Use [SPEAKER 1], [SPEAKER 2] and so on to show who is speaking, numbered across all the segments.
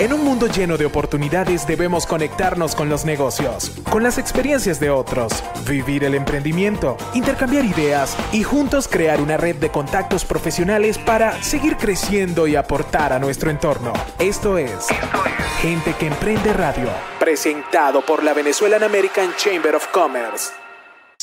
[SPEAKER 1] En un mundo lleno de oportunidades debemos conectarnos con los negocios, con las experiencias de otros, vivir el emprendimiento, intercambiar ideas y juntos crear una red de contactos profesionales para seguir creciendo y aportar a nuestro entorno. Esto es, Gente que Emprende Radio, presentado por la Venezuelan American Chamber of Commerce.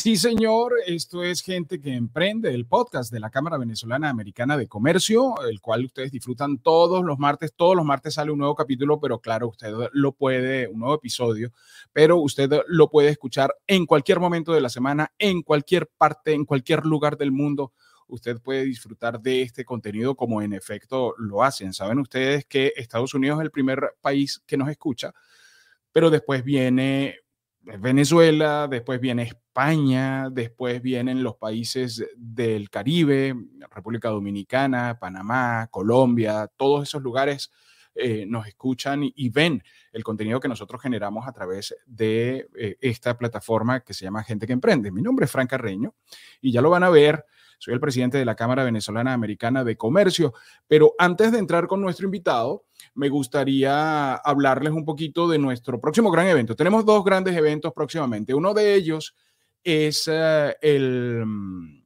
[SPEAKER 1] Sí, señor, esto es Gente que Emprende, el podcast de la Cámara Venezolana Americana de Comercio, el cual ustedes disfrutan todos los martes. Todos los martes sale un nuevo capítulo, pero claro, usted lo puede, un nuevo episodio, pero usted lo puede escuchar en cualquier momento de la semana, en cualquier parte, en cualquier lugar del mundo usted puede disfrutar de este contenido como en efecto lo hacen. Saben ustedes que Estados Unidos es el primer país que nos escucha, pero después viene Venezuela, después viene España, después vienen los países del Caribe, República Dominicana, Panamá, Colombia, todos esos lugares eh, nos escuchan y, ven el contenido que nosotros generamos a través de eh, esta plataforma que se llama Gente que Emprende. Mi nombre es Fran Carreño y ya lo van a ver soy el presidente de la Cámara Venezolana Americana de Comercio. Pero antes de entrar con nuestro invitado, me gustaría hablarles un poquito de nuestro próximo gran evento. Tenemos dos grandes eventos próximamente. Uno de ellos es eh, el mm,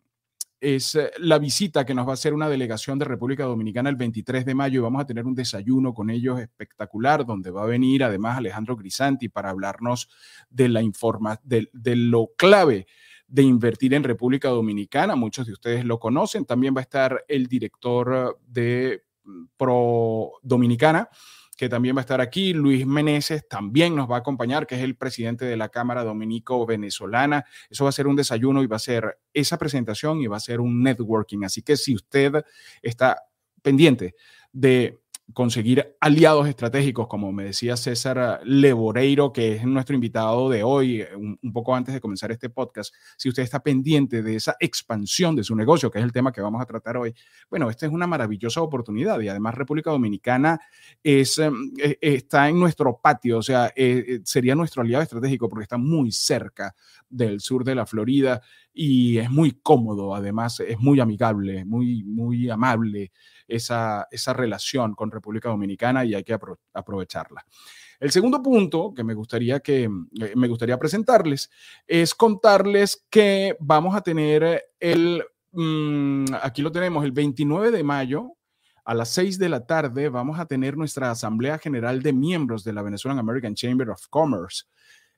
[SPEAKER 1] es eh, la visita que nos va a hacer una delegación de República Dominicana el 23 de mayo y vamos a tener un desayuno con ellos espectacular, donde va a venir además Alejandro Grisanti para hablarnos de la informa de lo clave de invertir en República Dominicana. Muchos de ustedes lo conocen. También va a estar el director de mm, Pro Dominicana que también va a estar aquí. Luis Meneses también nos va a acompañar, que es el presidente de la Cámara Dominico Venezolana. Eso va a ser un desayuno y va a ser esa presentación y va a ser un networking. Así que si usted está pendiente de conseguir aliados estratégicos, como me decía César Leboreiro, que es nuestro invitado de hoy, eh, un, poco antes de comenzar este podcast, si usted está pendiente de esa expansión de su negocio, que es el tema que vamos a tratar hoy, bueno, esta es una maravillosa oportunidad y además República Dominicana eh, eh, está en nuestro patio, o sea, sería nuestro aliado estratégico porque está muy cerca del sur de la Florida y es muy cómodo, además es muy amigable, muy, muy amable esa, esa relación con República Dominicana y hay que aprovecharla. El segundo punto que me gustaría que eh, me gustaría presentarles es contarles que vamos a tener el mm, aquí lo tenemos el 29 de mayo a las 6 de la tarde vamos a tener nuestra asamblea general de miembros de la Venezuelan American Chamber of Commerce.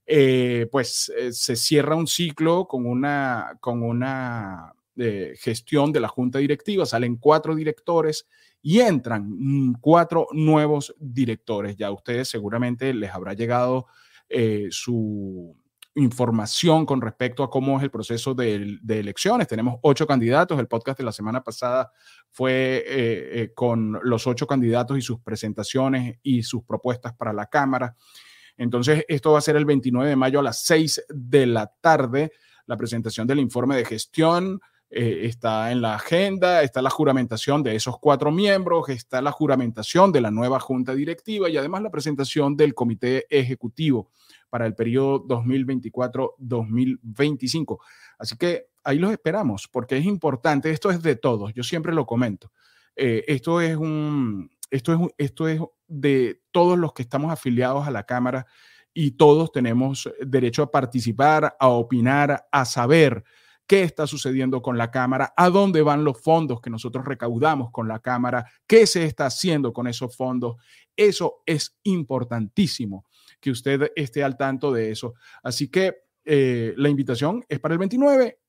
[SPEAKER 1] Eh, pues eh, se cierra un ciclo con una con una de gestión de la junta directiva, salen cuatro directores y entran mm, cuatro nuevos directores. Ya a ustedes seguramente les habrá llegado eh, su información con respecto a cómo es el proceso de, elecciones. Tenemos ocho candidatos. El podcast de la semana pasada fue eh, eh, con los ocho candidatos y sus presentaciones y sus propuestas para la Cámara. Entonces, esto va a ser el 29 de mayo a las 6 de la tarde, la presentación del informe de gestión, eh, está en la agenda, está la juramentación de esos cuatro miembros, está la juramentación de la nueva junta directiva y además la presentación del comité ejecutivo para el periodo 2024-2025. Así que ahí los esperamos porque es importante, esto es de todos, yo siempre lo comento. Eh, esto es un, esto es, esto es de todos los que estamos afiliados a la Cámara y todos tenemos derecho a participar, a opinar, a saber qué está sucediendo con la Cámara, a dónde van los fondos que nosotros recaudamos con la Cámara, qué se está haciendo con esos fondos. Eso es importantísimo, que usted esté al tanto de eso. Así que eh, la invitación es para el 29.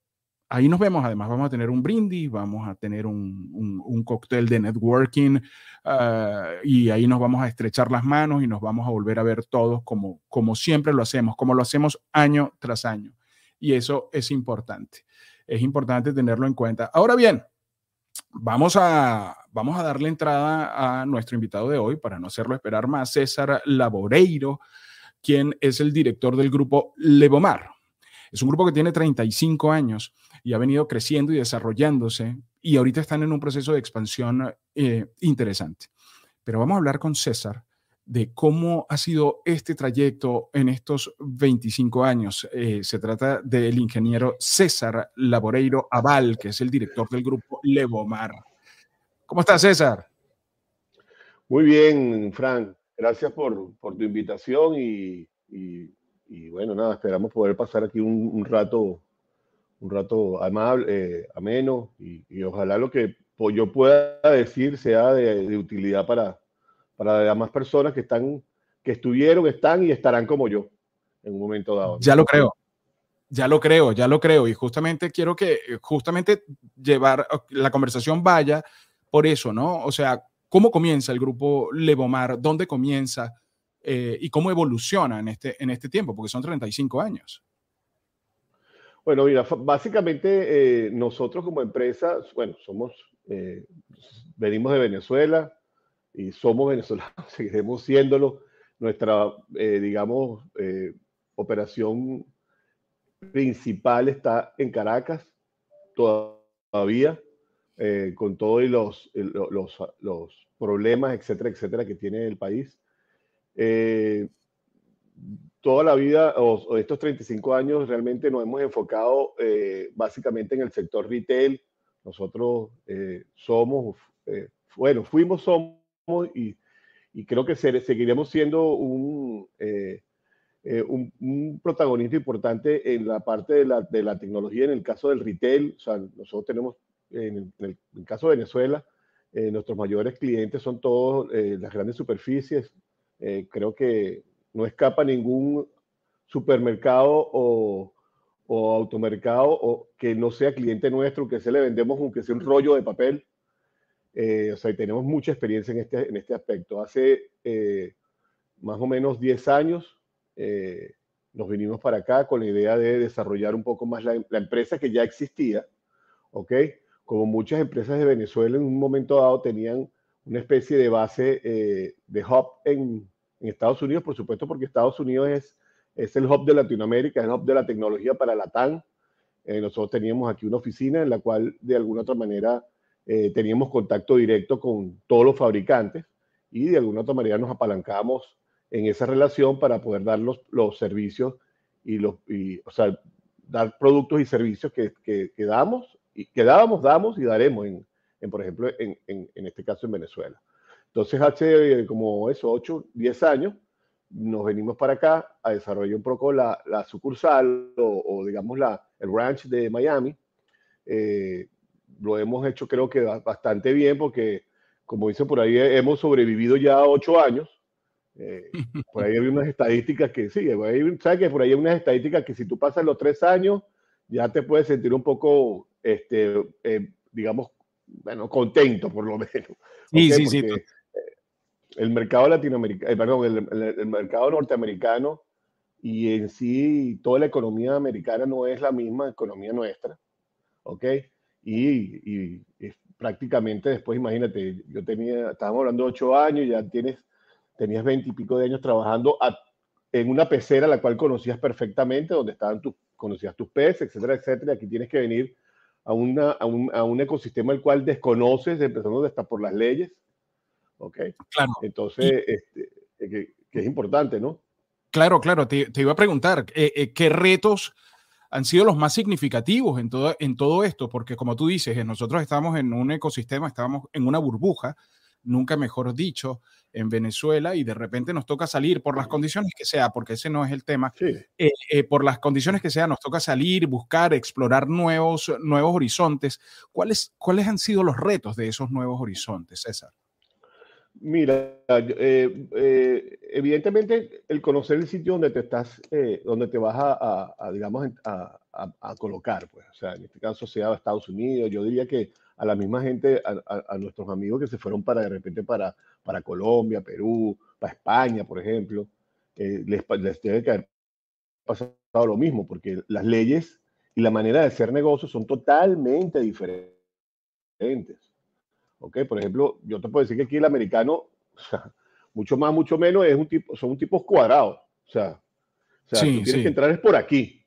[SPEAKER 1] Ahí nos vemos. Además, vamos a tener un brindis, vamos a tener un, cóctel de networking ah, y ahí nos vamos a estrechar las manos y nos vamos a volver a ver todos como, como siempre lo hacemos, como lo hacemos año tras año y eso es importante. Es importante tenerlo en cuenta. Ahora bien, vamos a, vamos a darle entrada a nuestro invitado de hoy, para no hacerlo esperar más, César Laboreiro, quien es el director del grupo Levomar. Es un grupo que tiene 35 años y ha venido creciendo y desarrollándose y ahorita están en un proceso de expansión eh, interesante. Pero vamos a hablar con César de cómo ha sido este trayecto en estos 25 años. Eh, se trata del ingeniero César Laboreiro Aval, que es el director del grupo Levomar. ¿Cómo estás, César?
[SPEAKER 2] Muy bien, Frank. Gracias por, tu invitación y, bueno, nada, esperamos poder pasar aquí un, rato un rato amable, eh, ameno y, ojalá lo que yo pueda decir sea de utilidad para, para las más personas que están, que estuvieron, están y estarán como yo en un momento dado. Ya lo creo.
[SPEAKER 1] Ya lo creo, ya lo creo. Y justamente quiero que, justamente llevar la conversación vaya por eso, ¿no? O sea, ¿cómo comienza el grupo Levomar? ¿Dónde comienza? Eh, y cómo evoluciona en este, en este tiempo, porque son 35 años.
[SPEAKER 2] Bueno, mira, básicamente eh, nosotros como empresa, bueno, somos, eh, venimos de Venezuela, y somos venezolanos, seguiremos siéndolo. Nuestra, eh, digamos, eh, operación principal está en Caracas todavía, eh, con todos los, los, problemas, etcétera, etcétera, que tiene el país. toda la vida, o, estos 35 años, realmente nos hemos enfocado básicamente en el sector retail. Nosotros somos, bueno, fuimos, somos y, creo que seguiremos siendo eh, eh, un, un, protagonista importante en la parte de la, de la, tecnología, en el caso del retail. O sea, nosotros tenemos, en el, en caso de Venezuela, eh, nuestros mayores clientes son todos las grandes superficies. creo que no escapa ningún supermercado o, o automercado o que no sea cliente nuestro, que se le vendemos aunque sea un rollo de papel eh, tenemos mucha experiencia en este, este aspecto. Hace eh, más o menos 10 años eh, nos vinimos para acá con la idea de desarrollar un poco más la, empresa que ya existía, ¿ok? Como muchas empresas de Venezuela en un momento dado tenían una especie de base de hub en, Estados Unidos, por supuesto, porque Estados Unidos es, es el hub de Latinoamérica, es el hub de la tecnología para la TAN. nosotros teníamos aquí una oficina en la cual de alguna otra manera eh, teníamos contacto directo con todos los fabricantes y de alguna u otra manera nos apalancamos en esa relación para poder dar los, los servicios y los, o sea, dar productos y servicios que, que, damos, y que dábamos, damos y daremos, en, en por ejemplo, en, en, este caso en Venezuela. Entonces, hace eh, como eso, 8, 10 años, nos venimos para acá a desarrollar un poco la, la sucursal o, digamos la, el ranch de Miami. Eh, lo hemos hecho creo que bastante bien porque, como dice por ahí, eh, hemos sobrevivido ya ocho años. Eh, por ahí hay unas estadísticas que sí, ¿sabes que por ahí hay unas estadísticas que si tú pasas los tres años ya te puedes sentir un poco, este, eh, digamos, bueno, contento por lo menos. Sí, sí, sí. El mercado latinoamericano, perdón, el, mercado norteamericano y en sí toda la economía americana no es la misma economía nuestra, ¿ok? y, prácticamente después, imagínate, yo tenía, estábamos hablando de ocho años, ya tienes, tenías veintipico de años trabajando en una pecera la cual conocías perfectamente, donde estaban tus, conocías tus peces, etcétera, etcétera. Aquí tienes que venir a, una, a, un, a un ecosistema el cual desconoces, empezando hasta por las leyes. ¿Ok? Claro. Entonces, este, eh, que, es importante, ¿no?
[SPEAKER 1] Claro, claro, te, iba a preguntar, eh, eh, ¿qué retos han sido los más significativos en todo, en todo esto, porque como tú dices, eh, nosotros estamos en un ecosistema, estamos en una burbuja, nunca mejor dicho, en Venezuela y de repente nos toca salir por las condiciones que sea, porque ese no es el tema, eh, eh, por las condiciones que sea, nos toca salir, buscar, explorar nuevos, nuevos horizontes. ¿Cuáles, ¿Cuáles han sido los retos de esos nuevos horizontes, César?
[SPEAKER 2] Mira, eh, eh, evidentemente el conocer el sitio donde te estás, eh, donde te vas a, digamos, a, colocar, pues, o sea, en este caso sea Estados Unidos, yo diría que a la misma gente, a, nuestros amigos que se fueron para de repente para, para Colombia, Perú, para España, por ejemplo, les, les, debe que haber pasado lo mismo, porque las leyes y la manera de hacer negocios son totalmente diferentes. ¿ok? Por ejemplo, yo te puedo decir que aquí el americano, mucho más, mucho menos, es un tipo, son tipos cuadrados, o sea, o tú tienes que entrar es por aquí.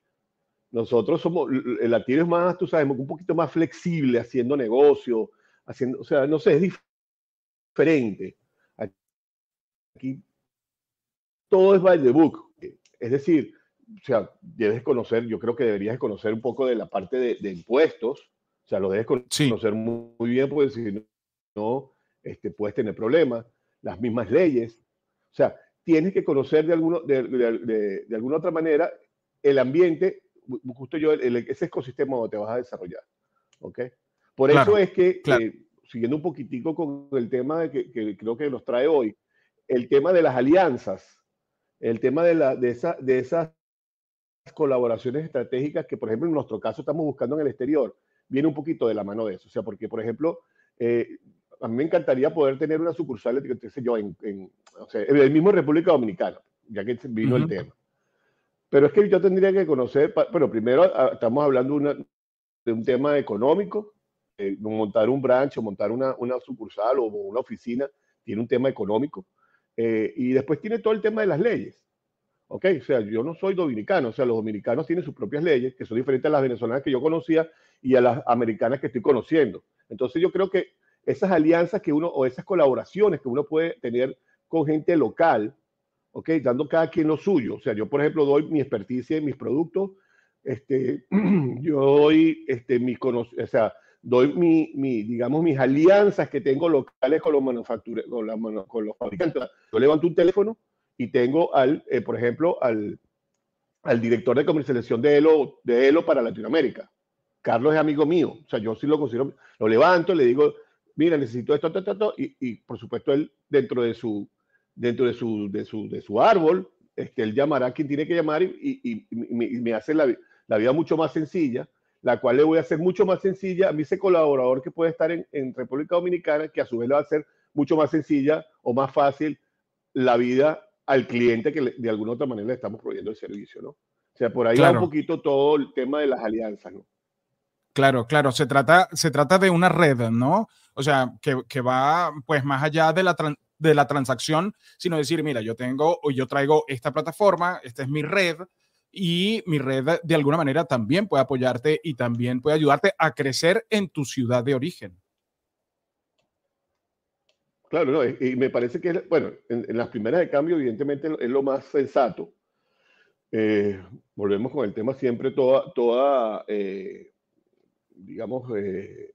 [SPEAKER 2] Nosotros somos, el latino es más, tú sabes, un poquito más flexible haciendo negocio, haciendo, o sea, no sé, es diferente. Aquí todo es by the book. Es decir, o sea, debes conocer, yo creo que deberías conocer un poco de la parte de, impuestos, o sea, lo debes conocer muy, bien, porque si no, no, este, puedes tener problemas, las mismas leyes. O sea, tienes que conocer de, alguno, de, de, alguna otra manera el ambiente, justo yo, ese ecosistema donde te vas a desarrollar. ¿Ok? Por eso es que, eh, siguiendo un poquitico con el tema que, que, creo que nos trae hoy, el tema de las alianzas, el tema de, la, de, esa, de esas colaboraciones estratégicas que, por ejemplo, en nuestro caso estamos buscando en el exterior, viene un poquito de la mano de eso. O sea, porque, por ejemplo, eh, a mí me encantaría poder tener una sucursal, yo, en, o sea, el mismo República Dominicana, ya que vino el tema. Pero es que yo tendría que conocer, pero primero ah, estamos hablando de un tema económico, eh, montar un branch montar una, una, sucursal o una oficina tiene un tema económico. Eh, y después tiene todo el tema de las leyes. ¿Ok? O sea, yo no soy dominicano, o sea, los dominicanos tienen sus propias leyes que son diferentes a las venezolanas que yo conocía y a las americanas que estoy conociendo. Entonces yo creo que esas alianzas que uno o esas colaboraciones que uno puede tener con gente local, ¿ok? Dando cada quien lo suyo. O sea, yo, por ejemplo, doy mi experticia en mis productos, este, yo doy, este, mi o sea, doy mi, mi, digamos, mis alianzas que tengo locales con los, con, los fabricantes. Yo levanto un teléfono y tengo al, eh, por ejemplo, al, al director de comercialización de Elo, de Elo para Latinoamérica. Carlos es amigo mío, o sea, yo sí lo considero, lo levanto, le digo, mira, necesito esto, esto, esto, y, y, por supuesto él dentro de su, dentro de su, de su, de su árbol, este, él llamará a quien tiene que llamar y, me, hace la, vida mucho más sencilla, la cual le voy a hacer mucho más sencilla a mi ese colaborador que puede estar en, República Dominicana, que a su vez le va a hacer mucho más sencilla o más fácil la vida al cliente que de alguna otra manera le estamos proveyendo el servicio, ¿no? O sea, por ahí va un poquito todo el tema de las alianzas, ¿no?
[SPEAKER 1] Claro, claro, se trata, se trata de una red, ¿no? O sea, que, va pues más allá de la, de la transacción, sino decir, mira, yo tengo o yo traigo esta plataforma, esta es mi red y mi red de alguna manera también puede apoyarte y también puede ayudarte a crecer en tu ciudad de origen.
[SPEAKER 2] Claro, no, y me parece que, bueno, en, las primeras de cambio, evidentemente es lo más sensato. Eh, volvemos con el tema siempre, toda, toda eh, digamos, eh,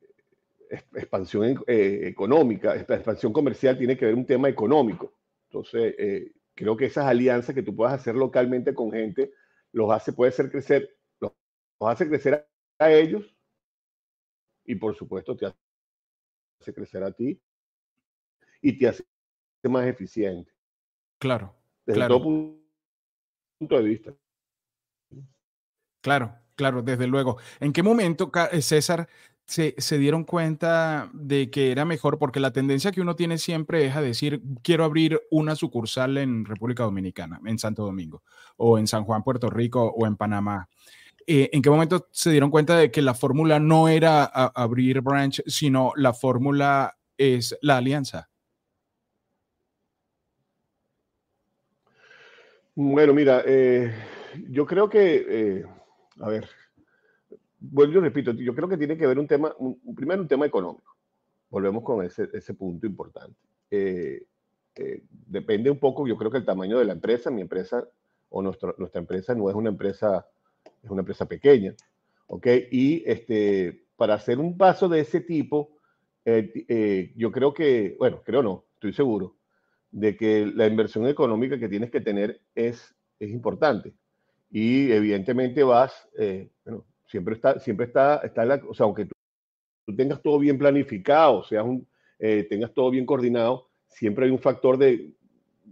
[SPEAKER 2] expansión eh, económica esta expansión comercial tiene que ver un tema económico. Entonces, eh, creo que esas alianzas que tú puedas hacer localmente con gente los hace, puede ser crecer, los, hace crecer a, ellos y por supuesto te hace crecer a ti y te hace más eficiente.
[SPEAKER 1] Claro. Desde claro.
[SPEAKER 2] punto de vista.
[SPEAKER 1] Claro, Claro, desde luego. ¿En qué momento, eh, César, se, dieron cuenta de que era mejor? Porque la tendencia que uno tiene siempre es a decir, quiero abrir una sucursal en República Dominicana, en Santo Domingo, o en San Juan, Puerto Rico, o en Panamá. Eh, ¿En qué momento se dieron cuenta de que la fórmula no era abrir branch, sino la fórmula es la alianza?
[SPEAKER 2] Bueno, mira, eh, yo creo que a ver, vuelvo y repito, yo creo que tiene que ver un tema, un, primero un tema económico. Volvemos con ese, punto importante. Eh, eh, depende un poco, yo creo que el tamaño de la empresa, mi empresa o nuestra empresa no es una empresa, es una empresa pequeña, ¿ok? Y este, para hacer un paso de ese tipo, eh, yo creo que, bueno, creo no, estoy seguro, de que la inversión económica que tienes que tener es, es importante y evidentemente vas, eh, bueno, siempre está, siempre está, está la, o sea, aunque tú, tengas todo bien planificado, sea un, eh, tengas todo bien coordinado, siempre hay un factor de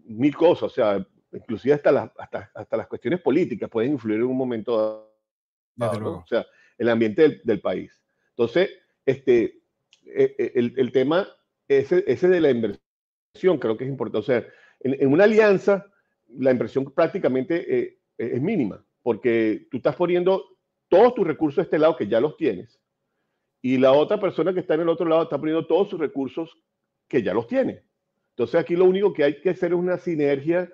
[SPEAKER 2] mil cosas, o sea, inclusive hasta las, hasta, hasta las cuestiones políticas pueden influir en un momento dado, o sea, el ambiente del, país. Entonces, este, e, e, el, el, tema ese, ese de la inversión creo que es importante. O sea, en, una alianza, la inversión prácticamente eh, eh, es mínima, porque tú estás poniendo todos tus recursos de este lado que ya los tienes, y la otra persona que está en el otro lado está poniendo todos sus recursos que ya los tiene. Entonces aquí lo único que hay que hacer es una sinergia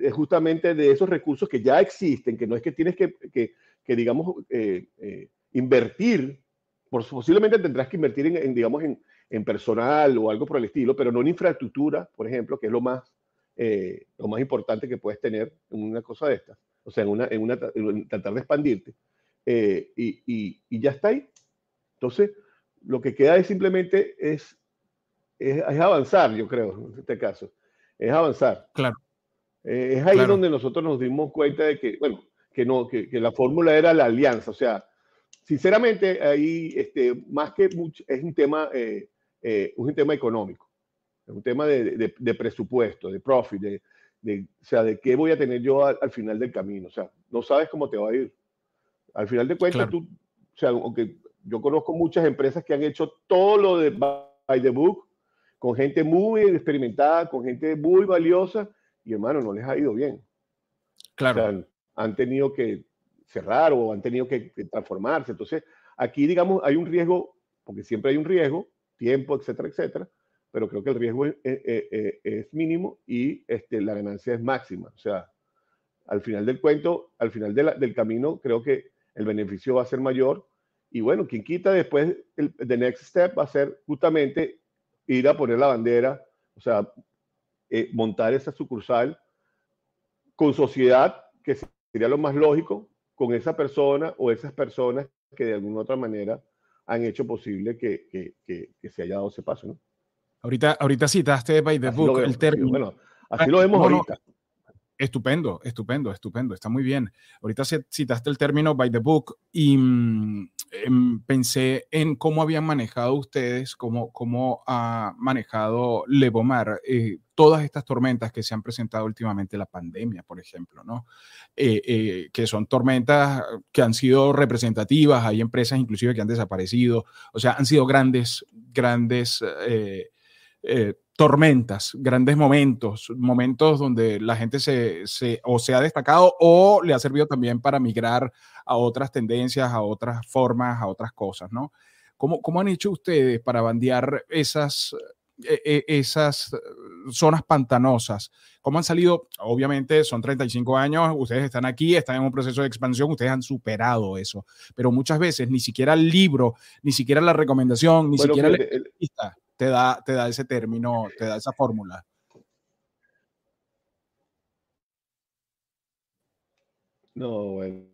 [SPEAKER 2] eh, justamente de esos recursos que ya existen, que no es que tienes que, digamos, eh, invertir, posiblemente tendrás que invertir en digamos, en, en, personal o algo por el estilo, pero no en infraestructura, por ejemplo, que es lo más eh, lo más importante que puedes tener en una cosa de estas. O sea, en una, en una tratar de expandirte. Eh, y, y, ya está ahí. Entonces, lo que queda es simplemente es, es, avanzar, yo creo, en este caso. Es avanzar. Claro. Eh, es ahí donde nosotros nos dimos cuenta de que, bueno, que no, que, que la fórmula era la alianza. O sea, sinceramente, ahí, este, más que mucho, es un tema, es un tema económico es un tema de, de, presupuesto, de profit, de, de, o sea, de qué voy a tener yo al, final del camino. O sea, no sabes cómo te va a ir. Al final de cuentas, tú, o sea, aunque yo conozco muchas empresas que han hecho todo lo de buy the book, con gente muy experimentada, con gente muy valiosa, y hermano, no les ha ido bien. Claro. O sea, han tenido que cerrar o han tenido que transformarse. Entonces, aquí, digamos, hay un riesgo, porque siempre hay un riesgo, tiempo, etcétera, etcétera pero creo que el riesgo eh, eh, eh, es, mínimo y este, la ganancia es máxima. O sea, al final del cuento, al final del camino, creo que el beneficio va a ser mayor. Y bueno, quien quita después, el next step va a ser justamente ir a poner la bandera, o sea, montar esa sucursal con sociedad, que sería lo más lógico, con esa persona o esas personas que de alguna u otra manera han hecho posible que, que se haya dado ese paso, ¿no?
[SPEAKER 1] Ahorita, citaste by the book el término. Bueno, así lo vemos ahorita. Estupendo, estupendo, estupendo, está muy bien. Ahorita citaste el término by the book y mm, em, pensé en cómo habían manejado ustedes, cómo, cómo ha manejado Lebomar eh, todas estas tormentas que se han presentado últimamente, la pandemia, por ejemplo, ¿no? Eh, eh, que son tormentas que han sido representativas, hay empresas inclusive que han desaparecido, o sea, han sido grandes, grandes eh, tormentas, grandes momentos, momentos donde la gente se, o se ha destacado o le ha servido también para migrar a otras tendencias, a otras formas, a otras cosas, ¿no? ¿Cómo, cómo han hecho ustedes para bandear esas, e, e, esas zonas pantanosas? ¿Cómo han salido? Obviamente son 35 años, ustedes están aquí, están en un proceso de expansión, ustedes han superado eso, pero muchas veces ni siquiera el libro, ni siquiera la recomendación, ni siquiera el te da, te da ese término, te da esa fórmula.
[SPEAKER 2] No, bueno,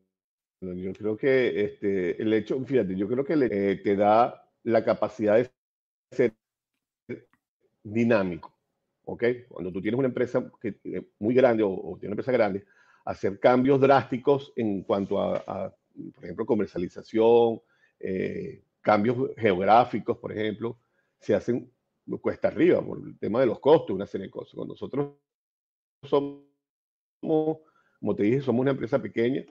[SPEAKER 2] yo creo que este, el hecho, fíjate, yo creo que eh, te da la capacidad de ser dinámico, ¿ok? Cuando tú tienes una empresa que, eh, muy grande o, tiene una empresa grande, hacer cambios drásticos en cuanto a, por ejemplo, comercialización, eh, cambios geográficos, por ejemplo, se hacen cuesta arriba por el tema de los costos, una serie de cosas. nosotros somos, como te dije, somos una empresa pequeña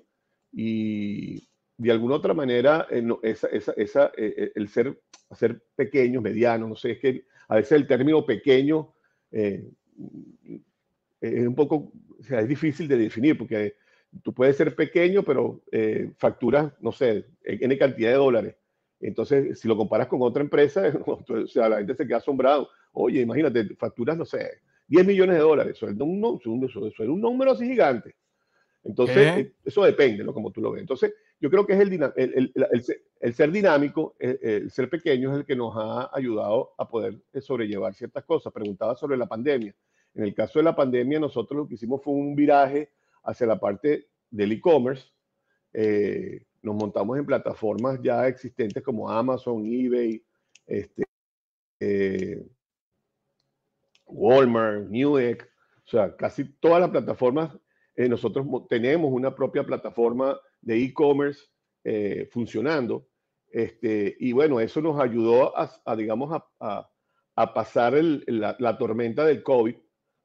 [SPEAKER 2] y de alguna otra manera eh, esa, esa, esa, eh, eh, el ser, ser pequeño, mediano, no sé, es que a veces el término pequeño es un poco, o sea, es difícil de definir porque tú puedes ser pequeño, pero facturas, no sé, en cantidad de dólares entonces, si lo comparas con otra empresa, o sea, la gente se queda asombrado. Oye, imagínate, facturas, no sé, 10 millones de dólares. Eso es un, un número así gigante. Entonces, eh, eso depende, ¿no? Como tú lo ves. Entonces, yo creo que es el, el, ser dinámico, el, ser pequeño es el que nos ha ayudado a poder eh, sobrellevar ciertas cosas. Preguntaba sobre la pandemia. En el caso de la pandemia, nosotros lo que hicimos fue un viraje hacia la parte del e-commerce. Eh, nos montamos en plataformas ya existentes como Amazon, eBay, este, eh, Walmart, Newegg, o sea, casi todas las plataformas, eh, nosotros tenemos una propia plataforma de e-commerce eh, funcionando. Este, y bueno, eso nos ayudó a, digamos, a, pasar la, la, tormenta del COVID,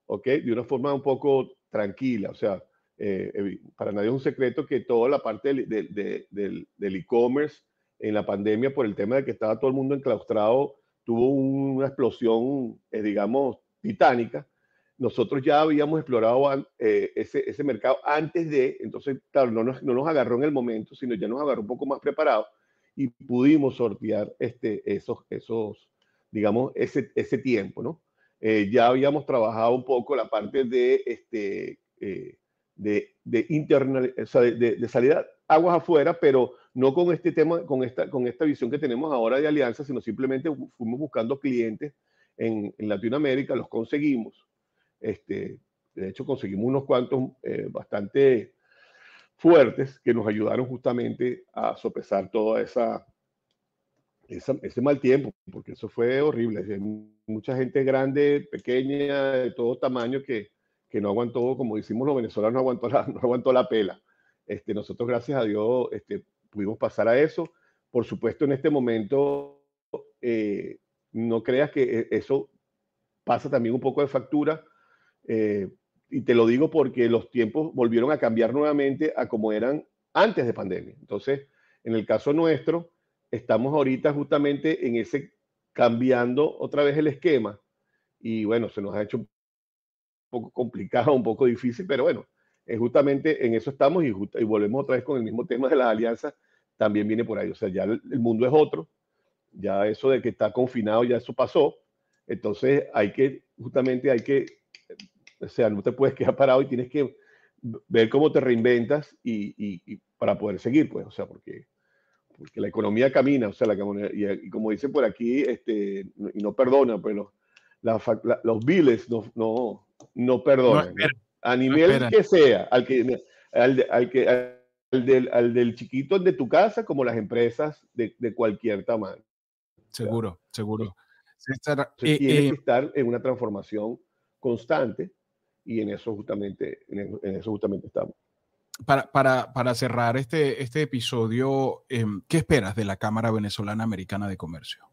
[SPEAKER 2] ¿ok? De una forma un poco tranquila, o sea, eh, para nadie es un secreto que toda la parte del, e-commerce en la pandemia, por el tema de que estaba todo el mundo enclaustrado, tuvo una explosión, eh, digamos, titánica. Nosotros ya habíamos explorado eh, ese, mercado antes de, entonces, claro, no nos, no nos, agarró en el momento, sino ya nos agarró un poco más preparados y pudimos sortear este, esos, esos, digamos, ese, ese tiempo, ¿no? ya habíamos trabajado un poco la parte de este, de, de, de, de, salida aguas afuera, pero no con este tema, con esta, con esta visión que tenemos ahora de alianza, sino simplemente fuimos buscando clientes en, Latinoamérica, los conseguimos. Este, de hecho, conseguimos unos cuantos eh, bastante fuertes que nos ayudaron justamente a sopesar toda esa, esa, ese mal tiempo, porque eso fue horrible. Mucha gente grande, pequeña, de todo tamaño que, no aguantó, como decimos los venezolanos, no aguantó la, no aguantó la pela. Este, nosotros, gracias a Dios, este, pudimos pasar a eso. Por supuesto, en este momento, eh, no creas que eh, eso pasa también un poco de factura. Eh, y te lo digo porque los tiempos volvieron a cambiar nuevamente a como eran antes de pandemia. Entonces, en el caso nuestro, estamos ahorita justamente en ese cambiando otra vez el esquema y bueno, se nos ha hecho un un poco complicado, un poco difícil, pero bueno, es eh, justamente en eso estamos y, volvemos otra vez con el mismo tema de las alianzas, también viene por ahí. O sea, ya el, mundo es otro, ya eso de que está confinado, ya eso pasó. Entonces hay que, justamente hay que, o sea, no te puedes quedar parado y tienes que ver cómo te reinventas y, para poder seguir, pues, o sea, porque, porque la economía camina, o sea, la y, y como dicen por aquí, este, y no perdona, pero pues, los, la, no, no, no perdona a nivel que sea, al que, al, que, del, chiquito de tu casa, como las empresas de, cualquier tamaño.
[SPEAKER 1] Seguro, seguro. Se eh, tiene eh, que
[SPEAKER 2] estar en una transformación constante y en eso justamente, en, eso justamente estamos.
[SPEAKER 1] Para, para, para, cerrar este, este episodio, em, ¿qué esperas de la Cámara Venezolana Americana de Comercio?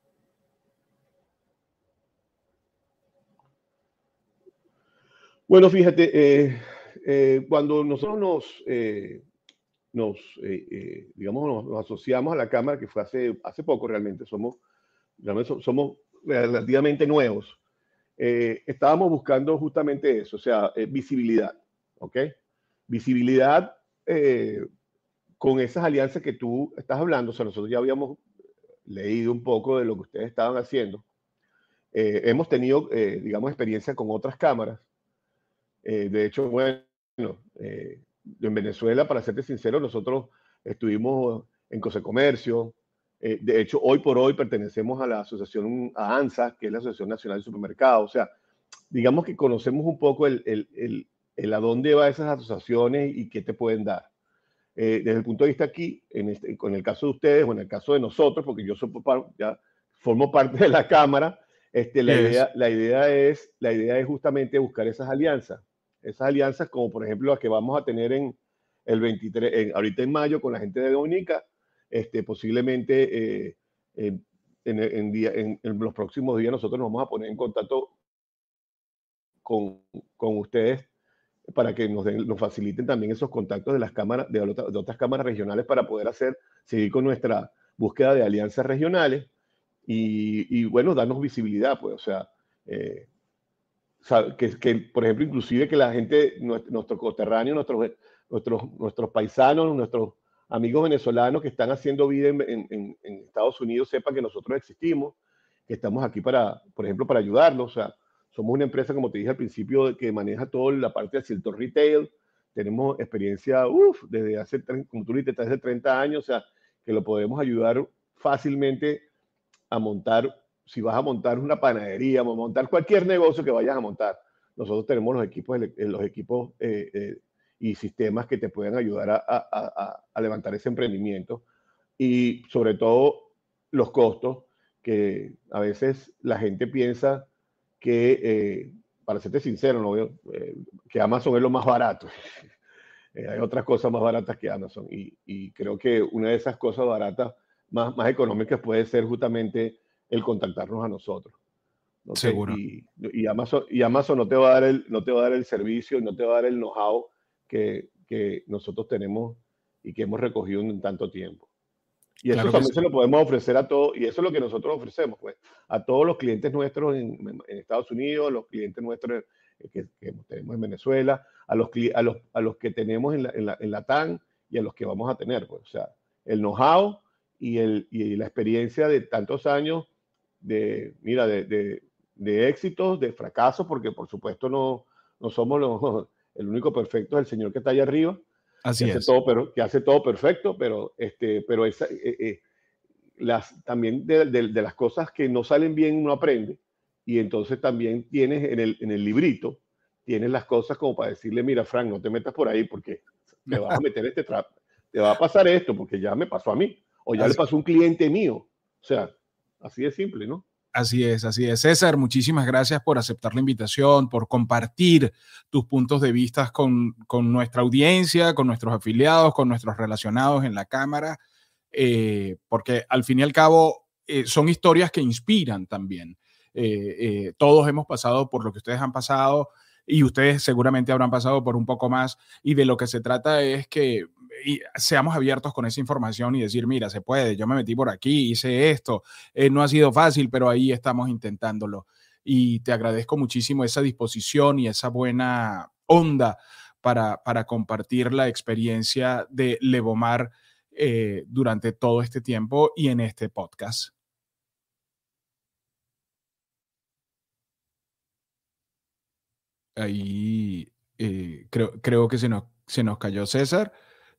[SPEAKER 2] Bueno, fíjate, eh, eh, cuando nosotros nos, eh, digamos, nos, asociamos a la Cámara, que fue hace, hace poco realmente, somos, somos relativamente nuevos, estábamos buscando justamente eso, o sea, visibilidad, ¿ok? Visibilidad con esas alianzas que tú estás hablando, o sea, nosotros ya habíamos leído un poco de lo que ustedes estaban haciendo, hemos tenido, digamos, experiencia con otras cámaras, eh, de hecho, bueno, eh, en Venezuela, para serte sincero, nosotros estuvimos en cose Comercio. Eh, de hecho, hoy por hoy pertenecemos a la asociación a ANSA, que es la Asociación Nacional de Supermercados. O sea, digamos que conocemos un poco el, el, el, el a dónde van esas asociaciones y qué te pueden dar. desde el punto de vista aquí, en, este, el caso de ustedes o en el caso de nosotros, porque yo soy, ya formo parte de la Cámara, este, la, idea, la, idea es, la idea es justamente buscar esas alianzas esas alianzas, como por ejemplo las que vamos a tener en el 23, ahorita en mayo con la gente de Dominica, este, posiblemente eh, en, en, día, en, los próximos días nosotros nos vamos a poner en contacto con, con ustedes para que nos, nos, faciliten también esos contactos de las cámaras, de, de, otras cámaras regionales para poder hacer, seguir con nuestra búsqueda de alianzas regionales y, y bueno, darnos visibilidad, pues, o sea, eh, que, por ejemplo, inclusive que la gente, nuestro coterráneo, nuestros, nuestros, nuestros paisanos, nuestros amigos venezolanos que están haciendo vida en, Estados Unidos sepan que nosotros existimos, que estamos aquí para, por ejemplo, para ayudarlos. O sea, somos una empresa, como te dije al principio, que maneja toda la parte de cierto retail. Tenemos experiencia, desde hace, como tú desde 30 años, o sea, que lo podemos ayudar fácilmente a montar si vas a montar una panadería, o montar cualquier negocio que vayas a montar, nosotros tenemos los equipos, eh, los equipos eh, eh, y sistemas que te pueden ayudar a, a, a, levantar ese emprendimiento y sobre todo los costos que a veces la gente piensa que, para serte sincero, ¿no? que Amazon es lo más barato. hay otras cosas más baratas que Amazon y, y, creo que una de esas cosas baratas más, más económicas puede ser justamente el contactarnos a nosotros. Seguro. Y, y, Amazon, no te, va a dar el, no te va a dar el servicio, no te va a dar el know-how que, nosotros tenemos y que hemos recogido en tanto tiempo. Y eso también se lo podemos ofrecer a todos, y eso es lo que nosotros ofrecemos, pues, a todos los clientes nuestros en, Estados Unidos, los clientes nuestros eh, que, tenemos en Venezuela, a los, que tenemos en la, en, TAN y a los que vamos a tener, pues, o sea, el know-how y, y la experiencia de tantos años de mira, de, de, éxitos, de fracasos, porque por supuesto no, no somos los, el único perfecto, es el Señor que está allá arriba, que, hace todo, pero, que hace todo perfecto, pero, este, pero eh, eh, las, también de, las cosas que no salen bien uno aprende, y entonces también tienes en el, en el librito, tienes las cosas como para decirle, mira, Frank, no te metas por ahí porque te vas a meter este trap, te va a pasar esto porque ya me pasó a mí, o ya le pasó a un cliente mío. O sea, Así de
[SPEAKER 1] simple, ¿no? Así es, así es. César, muchísimas gracias por aceptar la invitación, por compartir tus puntos de vista con, nuestra audiencia, con nuestros afiliados, con nuestros relacionados en la Cámara, eh, porque al fin y al cabo eh, son historias que inspiran también. Eh, todos hemos pasado por lo que ustedes han pasado y ustedes seguramente habrán pasado por un poco más y de lo que se trata es que y seamos abiertos con esa información y decir, mira, se puede, yo me metí por aquí, hice esto, eh, no ha sido fácil, pero ahí estamos intentándolo. Y te agradezco muchísimo esa disposición y esa buena onda para, compartir la experiencia de Levomar eh, durante todo este tiempo y en este podcast. Ahí eh, creo, que se nos cayó César.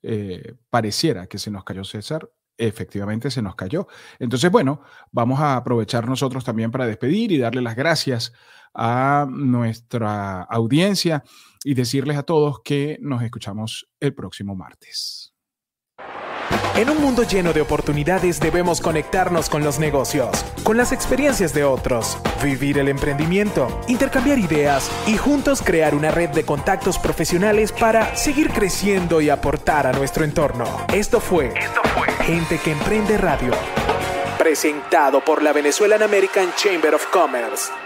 [SPEAKER 1] Eh, pareciera que se nos cayó César, efectivamente se nos cayó. Entonces, bueno, vamos a aprovechar nosotros también para despedir y darle las gracias a nuestra audiencia y decirles a todos que nos escuchamos el próximo martes. En un mundo lleno de oportunidades debemos conectarnos con los negocios, con las experiencias de otros, vivir el emprendimiento, intercambiar ideas y juntos crear una red de contactos profesionales para seguir creciendo y aportar a nuestro entorno. Esto fue, Gente que Emprende Radio, presentado por la Venezuelan American Chamber of Commerce.